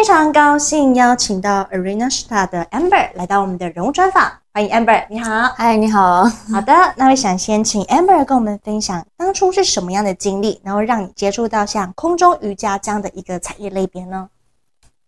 非常高兴邀请到 Arena Star 的 Amber 来到我们的人物专访，欢迎 Amber，你好，嗨，你好，好的，那我想先请 Amber 跟我们分享当初是什么样的经历，然后让你接触到像空中瑜伽这样的一个产业类别呢？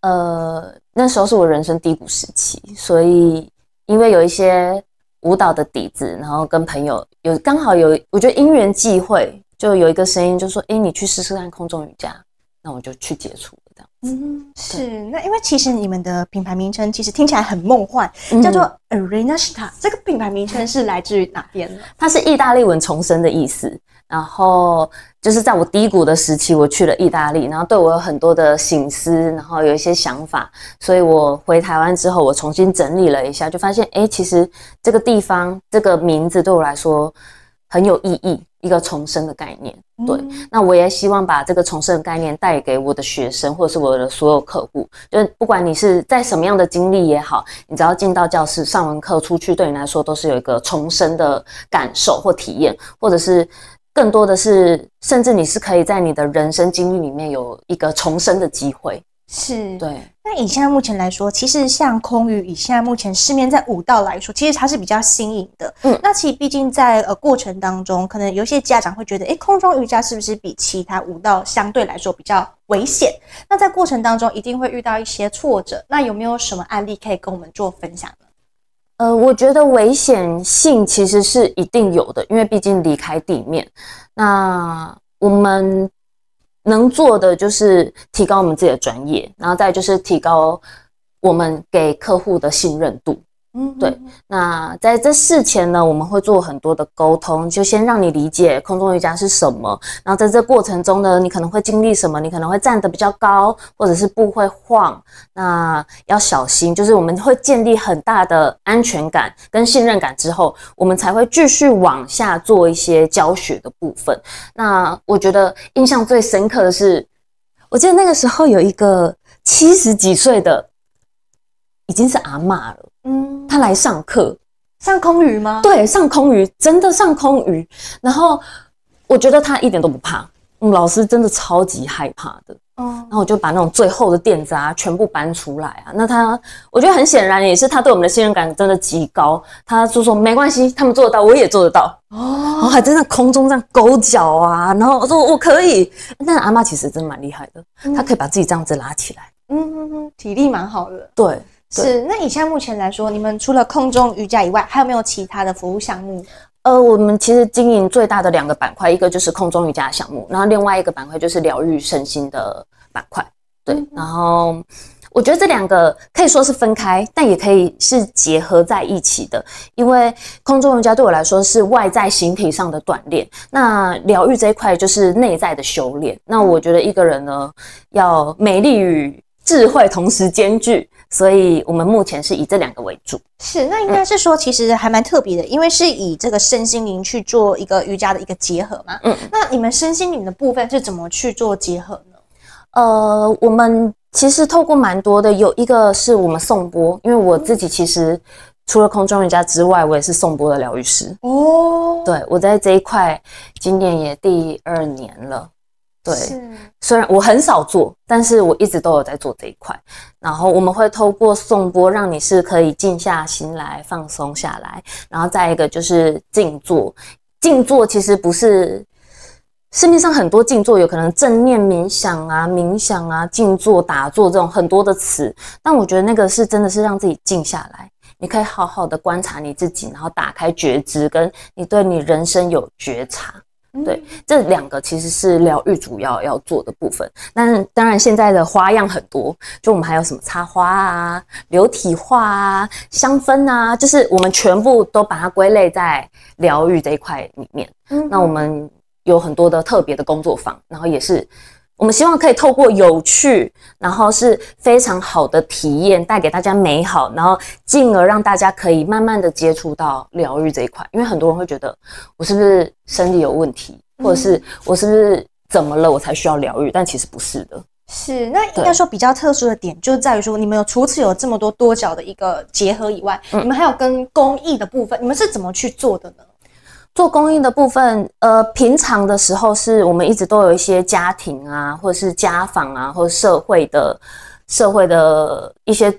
呃，那时候是我人生低谷时期，所以因为有一些舞蹈的底子，然后跟朋友有刚好有，我觉得因缘际会，就有一个声音就说：“哎，你去试试看空中瑜伽。”那我就去接触。嗯，是那因为其实你们的品牌名称其实听起来很梦幻，叫做 Arena Asta。这个品牌名称是来自于哪边呢？它是意大利文“重生”的意思。然后就是在我低谷的时期，我去了意大利，然后对我有很多的醒思，然后有一些想法。所以我回台湾之后，我重新整理了一下，就发现，哎，其实这个地方这个名字对我来说很有意义。一个重生的概念，对。那我也希望把这个重生的概念带给我的学生，或者是我的所有客户。就是不管你是在什么样的经历也好，你只要进到教室上完课出去，对你来说都是有一个重生的感受或体验，或者是更多的是，甚至你是可以在你的人生经历里面有一个重生的机会。是，对。那以现在目前来说，其实像空域，以现在目前市面在武道来说，其实它是比较新颖的。嗯，那其实毕竟在呃过程当中，可能有些家长会觉得，哎，空中瑜伽是不是比其他武道相对来说比较危险？那在过程当中一定会遇到一些挫折。那有没有什么案例可以跟我们做分享呢？呃，我觉得危险性其实是一定有的，因为毕竟离开地面。那我们。能做的就是提高我们自己的专业，然后再就是提高我们给客户的信任度。嗯，对。那在这事前呢，我们会做很多的沟通，就先让你理解空中瑜伽是什么。然后在这过程中呢，你可能会经历什么？你可能会站得比较高，或者是步会晃，那要小心。就是我们会建立很大的安全感跟信任感之后，我们才会继续往下做一些教学的部分。那我觉得印象最深刻的是，我记得那个时候有一个七十几岁的，已经是阿妈了。他来上课，上空余吗？对，上空余，真的上空余。然后我觉得他一点都不怕，我们老师真的超级害怕的。哦，然后我就把那种最厚的垫子啊全部搬出来啊。那他，我觉得很显然也是他对我们的信任感真的极高。他就说没关系，他们做得到，我也做得到。哦，然后还在那空中这样勾脚啊。然后我说我可以。那阿妈其实真的蛮厉害的，她可以把自己这样子拉起来。嗯嗯嗯，体力蛮好的。对。是，那以在目前来说，你们除了空中瑜伽以外，还有没有其他的服务项目？呃，我们其实经营最大的两个板块，一个就是空中瑜伽项目，然后另外一个板块就是疗愈身心的板块。对，然后我觉得这两个可以说是分开，但也可以是结合在一起的。因为空中瑜伽对我来说是外在形体上的锻炼，那疗愈这一块就是内在的修炼。那我觉得一个人呢，要美丽与智慧同时兼具。所以我们目前是以这两个为主，是那应该是说其实还蛮特别的，因为是以这个身心灵去做一个瑜伽的一个结合嘛。嗯，那你们身心灵的部分是怎么去做结合呢？呃，我们其实透过蛮多的，有一个是我们颂波，因为我自己其实除了空中瑜伽之外，我也是颂波的疗愈师。哦，对，我在这一块今年也第二年了。对，虽然我很少做，但是我一直都有在做这一块。然后我们会透过送波，让你是可以静下心来放松下来。然后再一个就是静坐，静坐其实不是市面上很多静坐，有可能正念冥想啊、冥想啊、静坐打坐这种很多的词。但我觉得那个是真的是让自己静下来，你可以好好的观察你自己，然后打开觉知，跟你对你人生有觉察。对，这两个其实是疗愈主要要做的部分。那当然现在的花样很多，就我们还有什么插花啊、流体画啊、香氛啊，就是我们全部都把它归类在疗愈这一块里面。嗯，那我们有很多的特别的工作坊，然后也是。我们希望可以透过有趣，然后是非常好的体验，带给大家美好，然后进而让大家可以慢慢的接触到疗愈这一块。因为很多人会觉得，我是不是身体有问题，或者是我是不是怎么了，我才需要疗愈？但其实不是的。是那应该说比较特殊的点，就在于说你们有除此有这么多多角的一个结合以外，你们还有跟公益的部分，你们是怎么去做的呢？做公益的部分，呃，平常的时候是我们一直都有一些家庭啊，或者是家访啊，或者社会的、社会的一些。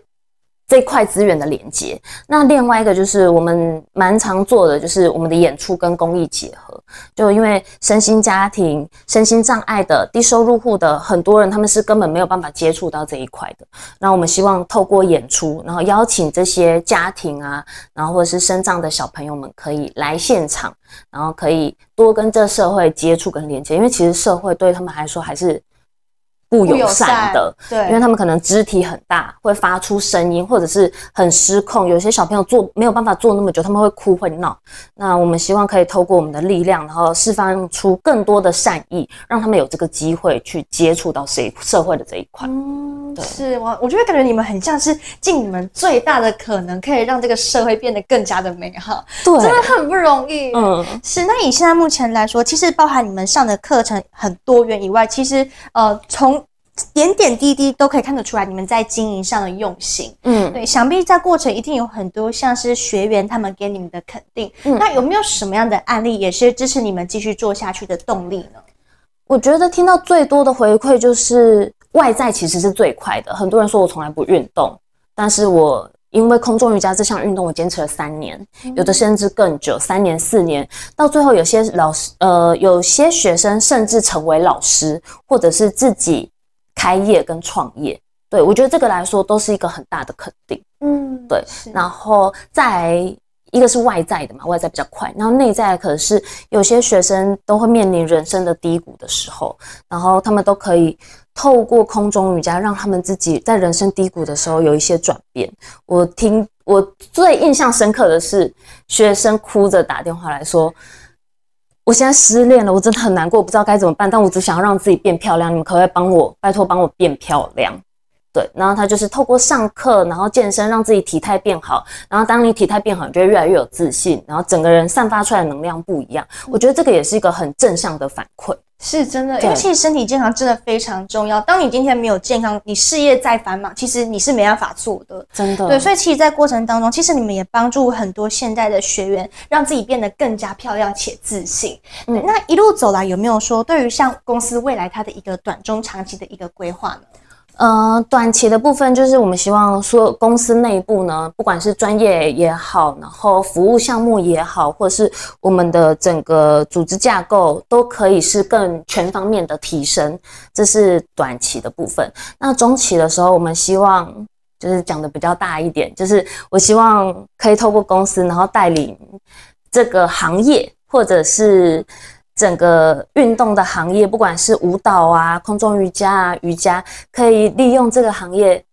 这块资源的连接，那另外一个就是我们蛮常做的，就是我们的演出跟公益结合。就因为身心家庭、身心障碍的低收入户的很多人，他们是根本没有办法接触到这一块的。那我们希望透过演出，然后邀请这些家庭啊，然后或者是身障的小朋友们可以来现场，然后可以多跟这社会接触跟连接。因为其实社会对他们来说还是。不友善的，对，因为他们可能肢体很大，会发出声音，或者是很失控。有些小朋友做没有办法做那么久，他们会哭会闹。那我们希望可以透过我们的力量，然后释放出更多的善意，让他们有这个机会去接触到社社会的这一块。是我，我觉得感觉你们很像是尽你们最大的可能，可以让这个社会变得更加的美好。对，真的很不容易。嗯，是。那以现在目前来说，其实包含你们上的课程很多元以外，其实呃，从点点滴滴都可以看得出来，你们在经营上的用心。嗯，对。想必在过程一定有很多像是学员他们给你们的肯定。嗯，那有没有什么样的案例也是支持你们继续做下去的动力呢？我觉得听到最多的回馈就是。外在其实是最快的。很多人说我从来不运动，但是我因为空中瑜伽这项运动，我坚持了三年，有的甚至更久，三年、四年，到最后有些老师，呃，有些学生甚至成为老师，或者是自己开业跟创业。对我觉得这个来说都是一个很大的肯定。嗯，对。然后再一个是外在的嘛，外在比较快。然后内在可能是有些学生都会面临人生的低谷的时候，然后他们都可以。透过空中瑜伽，让他们自己在人生低谷的时候有一些转变。我听我最印象深刻的是，学生哭着打电话来说：“我现在失恋了，我真的很难过，不知道该怎么办。但我只想要让自己变漂亮，你们可不可以帮我？拜托帮我变漂亮。”对，然后他就是透过上课，然后健身，让自己体态变好。然后当你体态变好，你就会越来越有自信，然后整个人散发出来的能量不一样。我觉得这个也是一个很正向的反馈，是真的。尤其身体健康真的非常重要。当你今天没有健康，你事业再繁忙，其实你是没办法做的。真的。对，所以其实，在过程当中，其实你们也帮助很多现在的学员，让自己变得更加漂亮且自信。嗯，那一路走来，有没有说对于像公司未来它的一个短中长期的一个规划呢？呃，短期的部分就是我们希望说，公司内部呢，不管是专业也好，然后服务项目也好，或者是我们的整个组织架构都可以是更全方面的提升，这是短期的部分。那中期的时候，我们希望就是讲的比较大一点，就是我希望可以透过公司，然后带领这个行业，或者是。整个运动的行业，不管是舞蹈啊、空中瑜伽啊、瑜伽，可以利用这个行业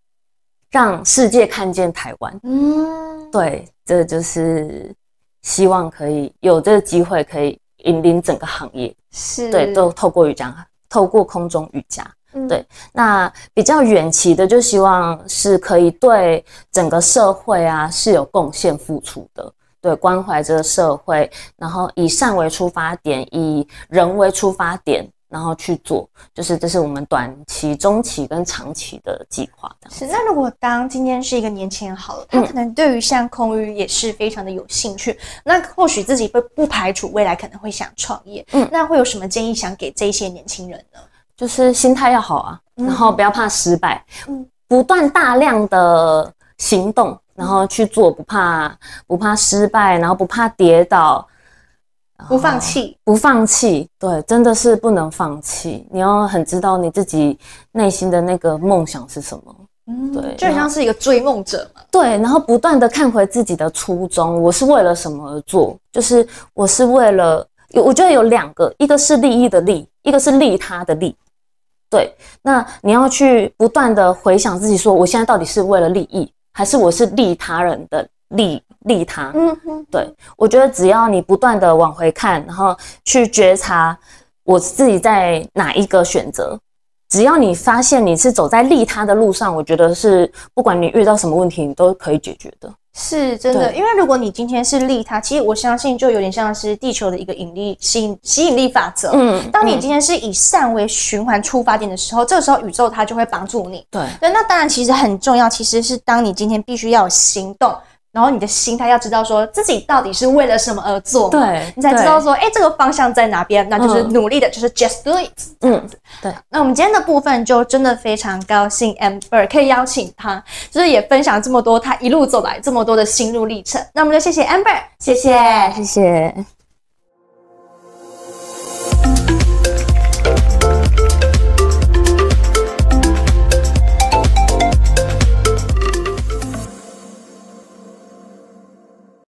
让世界看见台湾。嗯，对，这就是希望可以有这个机会，可以引领整个行业。是，对，都透过瑜伽，透过空中瑜伽。对，那比较远期的，就希望是可以对整个社会啊是有贡献、付出的。对，关怀这个社会，然后以善为出发点，以人为出发点，然后去做，就是这是我们短期、中期跟长期的计划。是。那如果当今天是一个年轻人好了，他可能对于像空余也是非常的有兴趣，那或许自己不不排除未来可能会想创业。嗯。那会有什么建议想给这些年轻人呢？就是心态要好啊，然后不要怕失败，嗯，不断大量的行动。然后去做，不怕不怕失败，然后不怕跌倒，不放弃，不放弃，对，真的是不能放弃。你要很知道你自己内心的那个梦想是什么，嗯，对，就好像是一个追梦者嘛，对。然后不断的看回自己的初衷，我是为了什么而做？就是我是为了，有，我觉得有两个，一个是利益的利，一个是利他的利，对。那你要去不断的回想自己，说我现在到底是为了利益。还是我是利他人的利利他，嗯哼，对我觉得只要你不断的往回看，然后去觉察我自己在哪一个选择，只要你发现你是走在利他的路上，我觉得是不管你遇到什么问题，你都可以解决的。是真的，因为如果你今天是利他，其实我相信就有点像是地球的一个引力吸吸引力法则。嗯，当你今天是以善为循环出发点的时候，这个时候宇宙它就会帮助你。对，对，那当然其实很重要，其实是当你今天必须要有行动，然后你的心态要知道说自己到底是为了什么而做，对，你才知道说，哎，这个方向在哪边，那就是努力的，就是 just do it 嗯，对，那我们今天的部分就真的非常高兴 a m b e r 可以邀请他。就是也分享这么多，他一路走来这么多的心路历程。那我们就谢谢 Amber，谢谢，谢谢。